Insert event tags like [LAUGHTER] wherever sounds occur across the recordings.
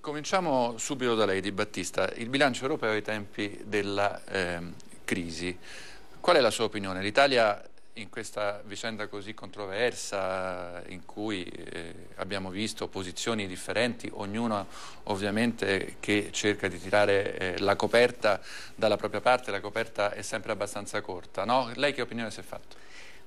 Cominciamo subito da lei, Di Battista. Il bilancio europeo ai tempi della eh, crisi. Qual è la sua opinione? L'Italia in questa vicenda così controversa in cui eh, abbiamo visto posizioni differenti, ognuna ovviamente che cerca di tirare eh, la coperta dalla propria parte, la coperta è sempre abbastanza corta. No? Lei che opinione si è fatta?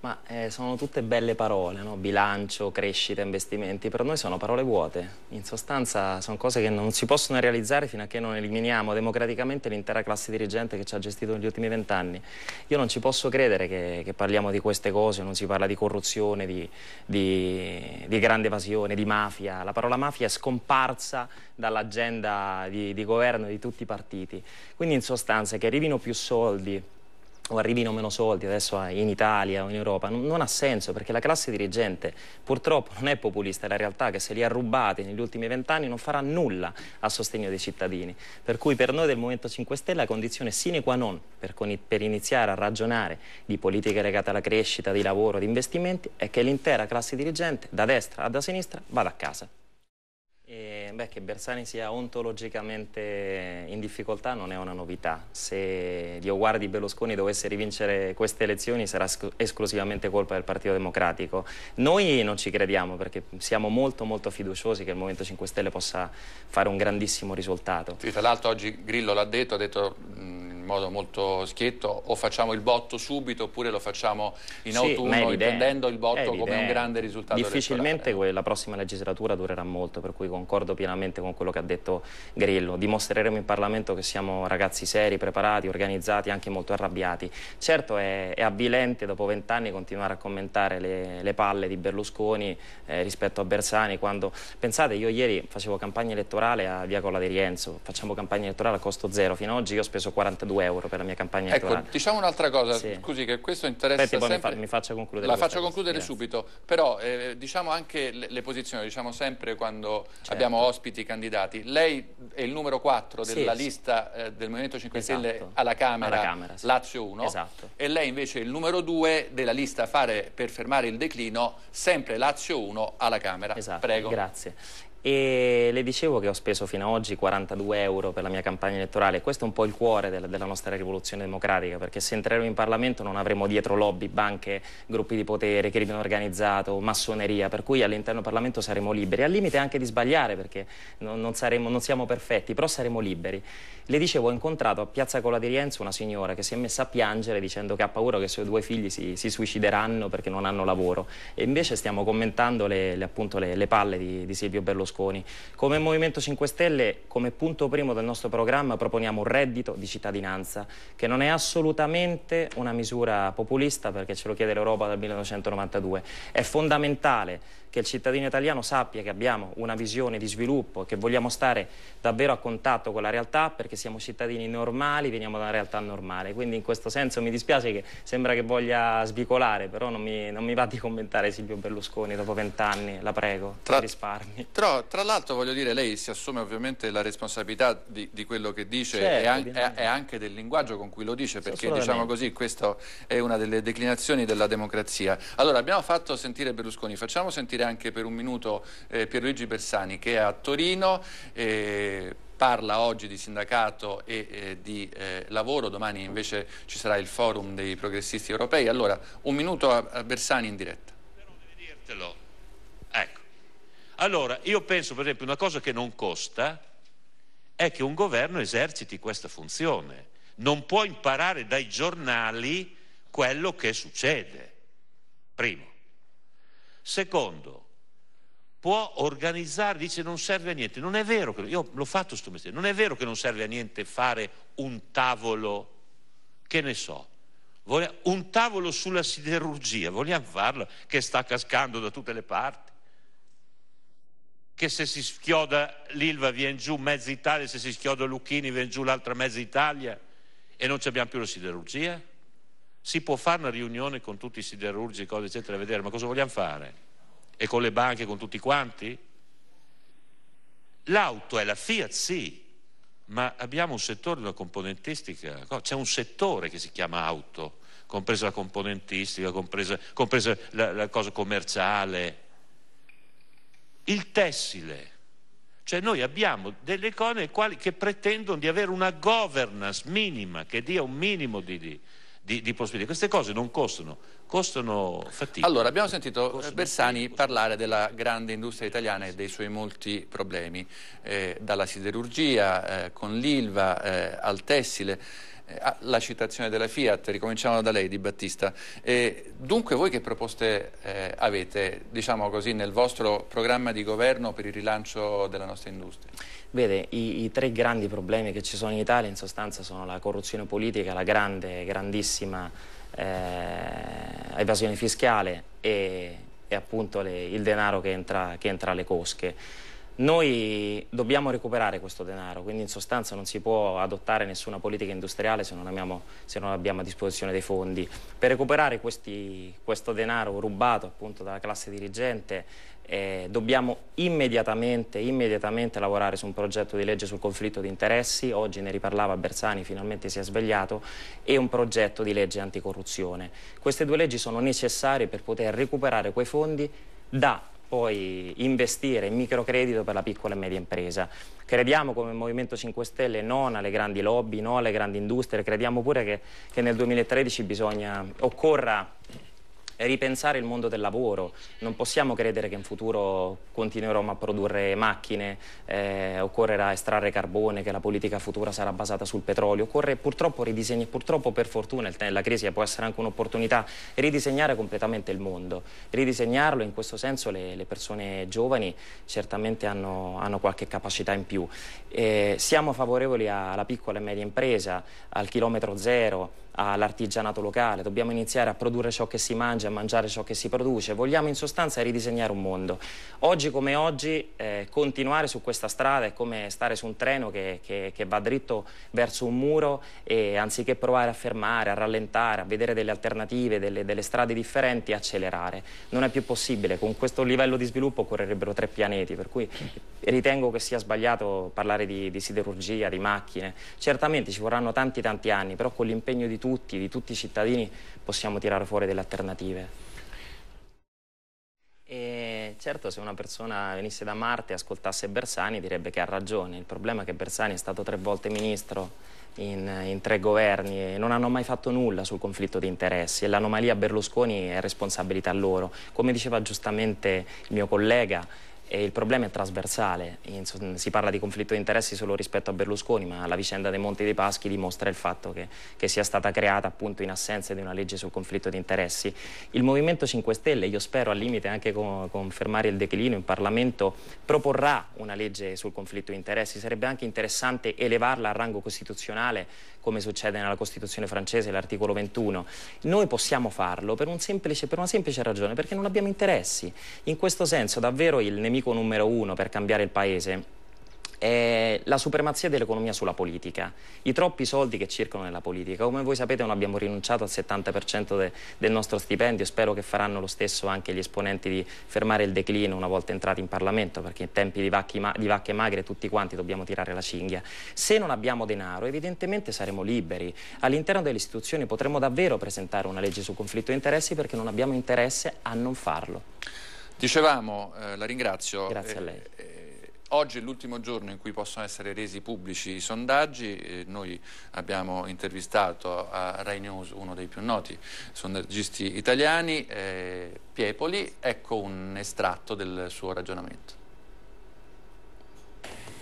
Ma eh, sono tutte belle parole, no? bilancio, crescita, investimenti, per noi sono parole vuote. In sostanza sono cose che non si possono realizzare fino a che non eliminiamo democraticamente l'intera classe dirigente che ci ha gestito negli ultimi vent'anni. Io non ci posso credere che, che, parliamo di queste cose, non si parla di corruzione, di, di, di grande evasione, di mafia. La parola mafia è scomparsa dall'agenda di, di governo di tutti i partiti. Quindi in sostanza che arrivino più soldi o arrivino meno soldi adesso in Italia o in Europa, non, non, ha senso perché la classe dirigente purtroppo non è populista, è la realtà che se li ha rubati negli ultimi vent'anni non farà nulla a sostegno dei cittadini, per cui per noi del Movimento 5 Stelle la condizione sine qua non per, per iniziare a ragionare di politiche legate alla crescita, di lavoro, di investimenti è che l'intera classe dirigente da destra a da sinistra vada a casa. Eh, beh, che Bersani sia ontologicamente in difficoltà non è una novità. Se Dio guardi Berlusconi dovesse rivincere queste elezioni sarà esclusivamente colpa del Partito Democratico. Noi non ci crediamo perché siamo molto molto fiduciosi che il Movimento 5 Stelle possa fare un grandissimo risultato. Sì, tra l'altro oggi Grillo l'ha detto, ha detto mh, in modo molto schietto o facciamo il botto subito oppure lo facciamo in sì, autunno intendendo il botto come un grande risultato difficilmente la prossima legislatura durerà molto per cui concordo pienamente con quello che ha detto Grillo dimostreremo in Parlamento che siamo ragazzi seri, preparati, organizzati anche molto arrabbiati certo è, è avvilente dopo vent'anni continuare a commentare le, le palle di Berlusconi eh, rispetto a Bersani quando pensate io ieri facevo campagna elettorale a Via Cola di Rienzo facciamo campagna elettorale a costo zero fino ad oggi io ho speso 42 2 euro per la mia campagna ecco, elettorale. diciamo un'altra cosa, sì. scusi che questo interessa Aspetta, sempre... Mi, fa, mi, faccia concludere. La faccio concludere yes. subito, però eh, diciamo anche le, le, posizioni, diciamo sempre quando certo. abbiamo ospiti candidati. Lei è il numero 4 della sì, lista sì. Eh, del Movimento 5 esatto. Stelle alla Camera, alla Camera Lazio 1 esatto. e lei invece è il numero 2 della lista Fare per fermare il declino, sempre Lazio 1 alla Camera. Esatto. Prego. Grazie e le dicevo che ho speso fino ad oggi 42 euro per la mia campagna elettorale questo è un po' il cuore della, della nostra rivoluzione democratica perché se entreremo in Parlamento non avremo dietro lobby, banche, gruppi di potere, crimine organizzato, massoneria per cui all'interno del Parlamento saremo liberi al limite anche di sbagliare perché non, non, saremo, non siamo perfetti però saremo liberi le dicevo ho incontrato a Piazza Cola di Rienzo una signora che si è messa a piangere dicendo che ha paura che i suoi due figli si, si suicideranno perché non hanno lavoro e invece stiamo commentando le, le, appunto, le, le palle di, di Silvio Berlusconi Berlusconi. Come Movimento 5 Stelle, come punto primo del nostro programma, proponiamo un reddito di cittadinanza che non è assolutamente una misura populista perché ce lo chiede l'Europa dal 1992. È fondamentale che il cittadino italiano sappia che abbiamo una visione di sviluppo, che vogliamo stare davvero a contatto con la realtà perché siamo cittadini normali, veniamo da una realtà normale. Quindi in questo senso mi dispiace che sembra che voglia svicolare, però non mi, non mi va di commentare Silvio Berlusconi dopo vent'anni, la prego, tra, risparmi. Tra, tra l'altro voglio dire, lei si assume ovviamente la responsabilità di, di quello che dice certo, e, an è, è anche del linguaggio con cui lo dice, perché diciamo così, questa è una delle declinazioni della democrazia. Allora, abbiamo fatto sentire Berlusconi, facciamo sentire interrompere anche per un minuto eh, Pierluigi Bersani che è a Torino. Eh, parla oggi di sindacato e eh, di eh, lavoro, domani invece ci sarà il forum dei progressisti europei. Allora, un minuto a, a Bersani in diretta. Ecco. Allora, io penso per esempio una cosa che non costa è che un governo eserciti questa funzione. Non può imparare dai giornali quello che succede. Primo. Secondo, può organizzare, dice non serve a niente. Non è vero, io l'ho fatto questo mestiere, non è vero che non serve a niente fare un tavolo, che ne so, un tavolo sulla siderurgia, vogliamo farlo, che sta cascando da tutte le parti? Che se si schioda l'Ilva viene giù mezza Italia, se si schioda Lucchini viene giù l'altra mezza Italia e non abbiamo più la siderurgia? Si può fare una riunione con tutti i siderurgi, cose eccetera, a vedere, ma cosa vogliamo fare? E con le banche, con tutti quanti? L'auto è la Fiat, sì, ma abbiamo un settore della componentistica, c'è un settore che si chiama auto, compresa la componentistica, compresa, compresa la, la cosa commerciale, il tessile. Cioè noi abbiamo delle icone che pretendono di avere una governance minima, che dia un minimo di, di, di possibilità. Queste cose non costano, costano fatica. Allora, abbiamo sentito costano Bersani fatica, parlare della grande industria italiana e dei suoi molti problemi, eh, dalla siderurgia, eh, con l'ILVA, eh, al tessile. Eh, la citazione della Fiat, ricominciamo da lei Di Battista. dunque voi che proposte eh, avete, diciamo così, nel vostro programma di governo per il rilancio della nostra industria? Vede, i, i, tre grandi problemi che ci sono in Italia in sostanza sono la corruzione politica, la grande, grandissima eh, evasione fiscale e, e appunto le, il denaro che entra, che entra alle cosche. Noi dobbiamo recuperare questo denaro, quindi in sostanza non si può adottare nessuna politica industriale se non, amiamo, se non abbiamo a disposizione dei fondi. Per recuperare questi, questo denaro rubato appunto dalla classe dirigente eh, dobbiamo immediatamente, immediatamente lavorare su un progetto di legge sul conflitto di interessi, oggi ne riparlava Bersani, finalmente si è svegliato, e un progetto di legge anticorruzione. Queste due leggi sono necessarie per poter recuperare quei fondi da poi investire in microcredito per la piccola e media impresa. Crediamo come Movimento 5 Stelle non alle grandi lobby, non alle grandi industrie, crediamo pure che, che nel 2013 bisogna, occorra ripensare il mondo del lavoro. Non possiamo credere che in futuro continueremo a produrre macchine, eh, occorrerà estrarre carbone, che la politica futura sarà basata sul petrolio. Occorre purtroppo ridisegnare, purtroppo per fortuna la crisi può essere anche un'opportunità, ridisegnare completamente il mondo, ridisegnarlo. In questo senso le, le persone giovani certamente hanno, hanno, qualche capacità in più. Eh, siamo favorevoli alla piccola e media impresa, al chilometro zero, all'artigianato locale, dobbiamo iniziare a produrre ciò che si mangia, a mangiare ciò che si produce, vogliamo in sostanza ridisegnare un mondo. Oggi come oggi eh, continuare su questa strada è come stare su un treno che, che, che, va dritto verso un muro e anziché provare a fermare, a rallentare, a vedere delle alternative, delle, delle strade differenti, accelerare. Non è più possibile, con questo livello di sviluppo occorrerebbero tre pianeti, per cui ritengo che sia sbagliato parlare di, di siderurgia, di macchine. Certamente ci vorranno tanti tanti anni, però con l'impegno di tutti, di tutti i cittadini, possiamo tirare fuori delle alternative. E certo, se una persona venisse da Marte e ascoltasse Bersani direbbe che ha ragione. Il problema è che Bersani è stato tre volte ministro in, in tre governi e non hanno mai fatto nulla sul conflitto di interessi e l'anomalia Berlusconi è responsabilità loro. Come diceva giustamente il mio collega, e il problema è trasversale, si parla di conflitto di interessi solo rispetto a Berlusconi, ma la vicenda dei Monti dei Paschi dimostra il fatto che, che sia stata creata appunto in assenza di una legge sul conflitto di interessi. Il Movimento 5 Stelle, io spero al limite anche con, fermare il declino in Parlamento, proporrà una legge sul conflitto di interessi, sarebbe anche interessante elevarla a rango costituzionale come succede nella Costituzione francese, l'articolo 21. Noi possiamo farlo per, un semplice, per una semplice ragione, perché non abbiamo interessi. In questo senso davvero il nemico numero uno per cambiare il Paese è la supremazia dell'economia sulla politica. I troppi soldi che circolano nella politica, come voi sapete non abbiamo rinunciato al 70% de, del nostro stipendio, spero che faranno lo stesso anche gli esponenti di fermare il declino una volta entrati in Parlamento, perché in tempi di, vacchi, di vacche magre tutti quanti dobbiamo tirare la cinghia. Se non abbiamo denaro evidentemente saremo liberi, all'interno delle istituzioni potremmo davvero presentare una legge sul conflitto di interessi perché non abbiamo interesse a non farlo. Dicevamo, eh, la ringrazio. Grazie a lei. Eh, eh, Oggi è l'ultimo giorno in cui possono essere resi pubblici i sondaggi, noi abbiamo intervistato a Rai News uno dei più noti sondaggisti italiani, eh, Piepoli, ecco un estratto del suo ragionamento.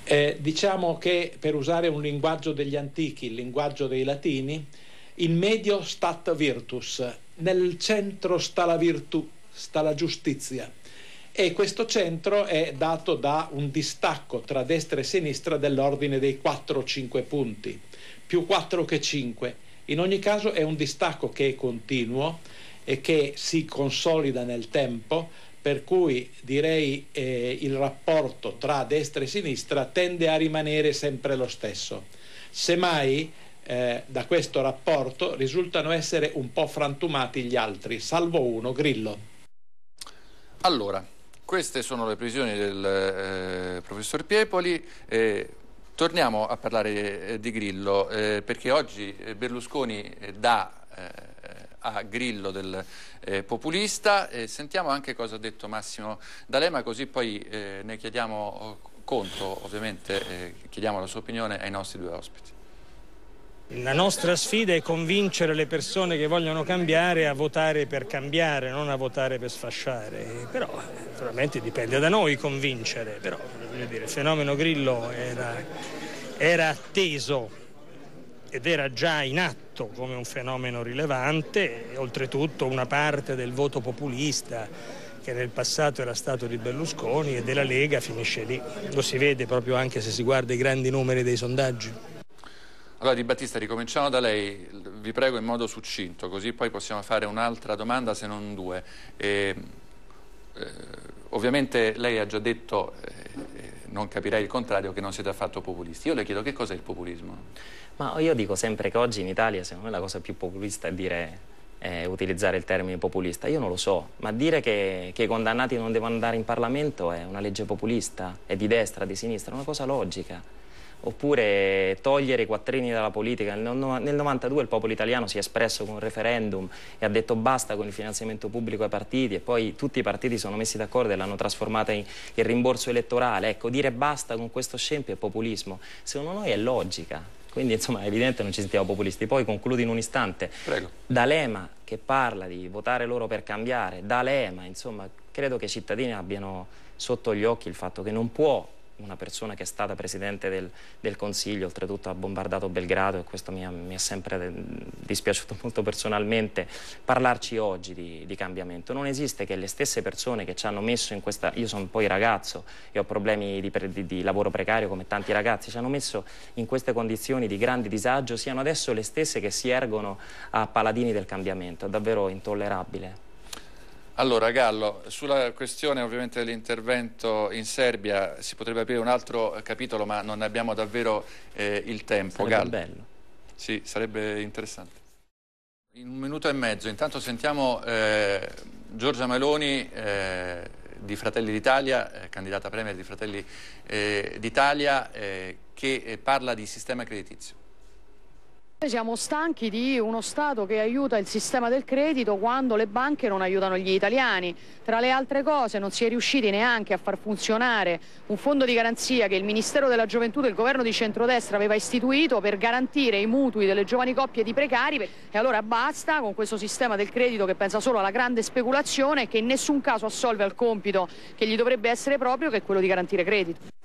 Eh, diciamo che per usare un linguaggio degli antichi, il linguaggio dei latini, in medio stat virtus, nel centro sta la virtù, sta la giustizia e questo centro è dato da un distacco tra destra e sinistra dell'ordine dei 4-5 punti, più 4 che 5. In ogni caso è un distacco che è continuo e che si consolida nel tempo, per cui direi eh, il rapporto tra destra e sinistra tende a rimanere sempre lo stesso. Semmai eh, da questo rapporto risultano essere un po' frantumati gli altri, salvo uno, Grillo. Allora, queste sono le previsioni del eh, professor Piepoli. Eh, torniamo a parlare eh, di Grillo, eh, perché oggi eh, Berlusconi eh, dà a Grillo del eh, populista. Eh, sentiamo anche cosa ha detto Massimo D'Alema, così poi eh, ne chiediamo conto, ovviamente chiediamo la sua opinione ai nostri due ospiti. La nostra sfida è convincere le persone che vogliono cambiare a votare per cambiare, non a votare per sfasciare. Però naturalmente dipende da noi convincere, però dire, il fenomeno Grillo era, era atteso ed era già in atto come un fenomeno rilevante, e oltretutto una parte del voto populista che nel passato era stato di Berlusconi e della Lega finisce lì. Lo si vede proprio anche se si guarda i grandi numeri dei sondaggi. Allora Di Battista ricominciamo da lei, vi prego in modo succinto, così poi possiamo fare un'altra domanda se non due. E, eh, ovviamente lei ha già detto, eh, eh, non capirei il contrario, che non siete affatto populisti. Io le chiedo che cos'è il populismo? Ma io dico sempre che oggi in Italia secondo me la cosa più populista è dire eh, utilizzare il termine populista, io non lo so, ma dire che, che, i condannati non devono andare in Parlamento è una legge populista, è di destra, di sinistra, è una cosa logica oppure togliere i quattrini dalla politica. Nel 1992 il popolo italiano si è espresso con un referendum e ha detto basta con il finanziamento pubblico ai partiti e poi tutti i partiti sono messi d'accordo e l'hanno trasformata in, in, rimborso elettorale. Ecco, dire basta con questo scempio è populismo. Secondo noi è logica. Quindi insomma è evidente che non ci sentiamo populisti. Poi concludo in un istante. Prego. D'Alema che parla di votare loro per cambiare, D'Alema, insomma credo che i cittadini abbiano sotto gli occhi il fatto che non può una persona che è stata Presidente del, del Consiglio, oltretutto ha bombardato Belgrado e questo mi, ha, mi è sempre eh, dispiaciuto [LAUGHS] molto personalmente, parlarci oggi di, di, cambiamento. Non esiste che le stesse persone che ci hanno messo in questa... Io sono poi ragazzo e ho problemi di, di, di lavoro precario come tanti ragazzi, ci hanno messo in queste condizioni di grande disagio, siano adesso le stesse che si ergono a paladini del cambiamento. È davvero intollerabile. Allora Gallo, sulla questione ovviamente dell'intervento in Serbia si potrebbe aprire un altro eh, capitolo ma non abbiamo davvero eh, il tempo. Sarebbe Gallo. bello. Sì, sarebbe interessante. In un minuto e mezzo intanto sentiamo eh, Giorgia Meloni eh, di Fratelli d'Italia, eh, candidata premier di Fratelli eh, d'Italia, che parla di sistema creditizio. Siamo stanchi di uno Stato che aiuta il sistema del credito quando le banche non aiutano gli italiani. Tra le altre cose non si è riusciti neanche a far funzionare un fondo di garanzia che il Ministero della Gioventù e il governo di centrodestra aveva istituito per garantire i mutui delle giovani coppie di precari e allora basta con questo sistema del credito che pensa solo alla grande speculazione e che in nessun caso assolve al compito che gli dovrebbe essere proprio che è quello di garantire credito.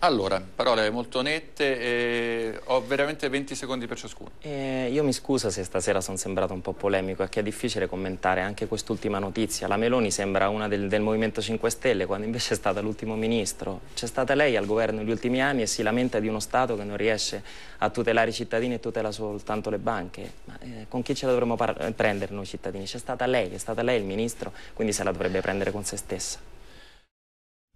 Allora, parole molto nette, eh, ho veramente 20 secondi per ciascuno. Eh, io mi scuso se stasera sono sembrato un po' polemico, è che è difficile commentare anche quest'ultima notizia. La Meloni sembra una del, del Movimento 5 Stelle, quando invece è stata l'ultimo ministro. C'è stata lei al governo negli ultimi anni e si lamenta di uno Stato che non riesce a tutelare i cittadini e tutela soltanto le banche. Ma, eh, con chi ce la dovremmo prendere noi cittadini? C'è stata lei, è stata lei il ministro, quindi se la dovrebbe prendere con se stessa.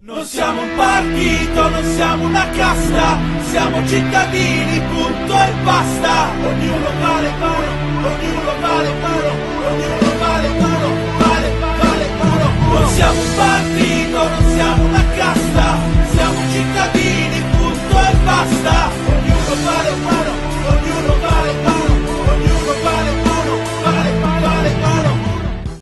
Non siamo un partito, non siamo una casta, siamo cittadini, punto e basta. Ognuno vale paro, ognuno vale paro, ognuno vale paro, vale, vale paro. Non siamo un partito, non siamo una casta, siamo cittadini, punto e basta. Ognuno vale paro.